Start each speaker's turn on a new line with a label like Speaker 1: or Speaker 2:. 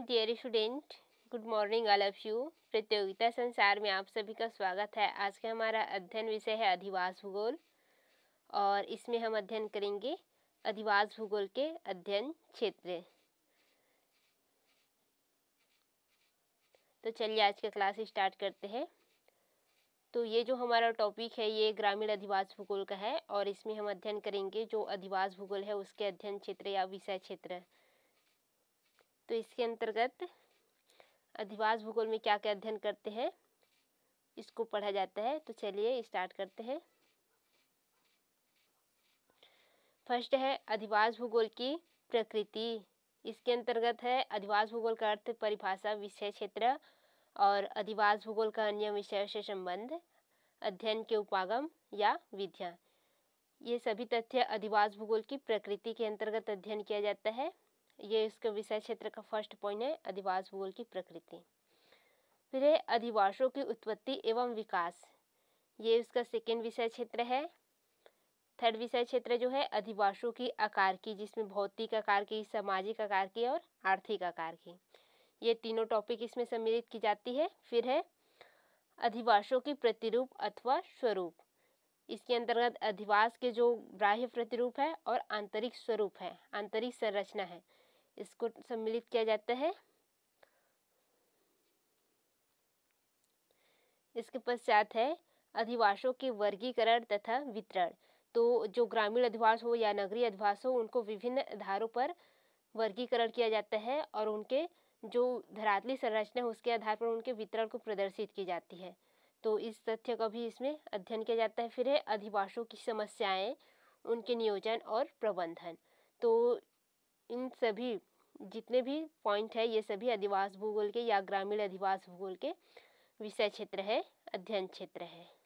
Speaker 1: dear student good morning all of you प्रतियोगिता संसार में आप सभी का स्वागत है आज का हमारा अध्ययन विषय है अधिवास भूगोल और इसमें हम अध्ययन करेंगे अधिवास भूगोल के अध्ययन क्षेत्र तो चलिए आज का क्लास स्टार्ट करते हैं तो ये जो हमारा टॉपिक है ये ग्रामीण अधिवास भूगोल का है और इसमें हम अध्ययन करेंगे जो अधिवास भूगोल है उसके अध्ययन क्षेत्र या विषय क्षेत्र तो इसके अंतर्गत अधिवास भूगोल में क्या क्या अध्ययन करते हैं इसको पढ़ा जाता है तो चलिए स्टार्ट करते हैं फर्स्ट है अधिवास भूगोल की प्रकृति इसके अंतर्गत है अधिवास भूगोल का अर्थ परिभाषा विषय क्षेत्र और अधिवास भूगोल का अन्य विषय से संबंध अध्ययन के उपागम या विधियाँ ये सभी तथ्य अधिवास भूगोल की प्रकृति के अंतर्गत अध्ययन किया जाता है ये इसका विषय क्षेत्र का फर्स्ट पॉइंट है अधिवास भूगोल की प्रकृति फिर है अधिवासों की उत्पत्ति एवं विकास ये इसका सेकेंड विषय क्षेत्र है थर्ड विषय क्षेत्र जो है अधिवासों की आकार की जिसमें भौतिक आकार की सामाजिक आकार की और आर्थिक आकार की ये तीनों टॉपिक इसमें सम्मिलित की जाती है फिर है अधिवासों की प्रतिरूप अथवा स्वरूप इसके अंतर्गत अधिवास के जो बाह्य प्रतिरूप है और आंतरिक स्वरूप है आंतरिक संरचना है इसको सम्मिलित किया जाता है इसके पश्चात है अधिवासों के वर्गीकरण तथा वितरण तो जो ग्रामीण अधिवास हो या नगरीय अधिवास हो उनको विभिन्न आधारों पर वर्गीकरण किया जाता है और उनके जो धरातली संरचना है उसके आधार पर उनके वितरण को प्रदर्शित की जाती है तो इस तथ्य का भी इसमें अध्ययन किया जाता है फिर है अधिवासों की समस्याएं उनके नियोजन और प्रबंधन तो सभी जितने भी पॉइंट है ये सभी अधिवास भूगोल के या ग्रामीण अधिवास भूगोल के विषय क्षेत्र है अध्ययन क्षेत्र है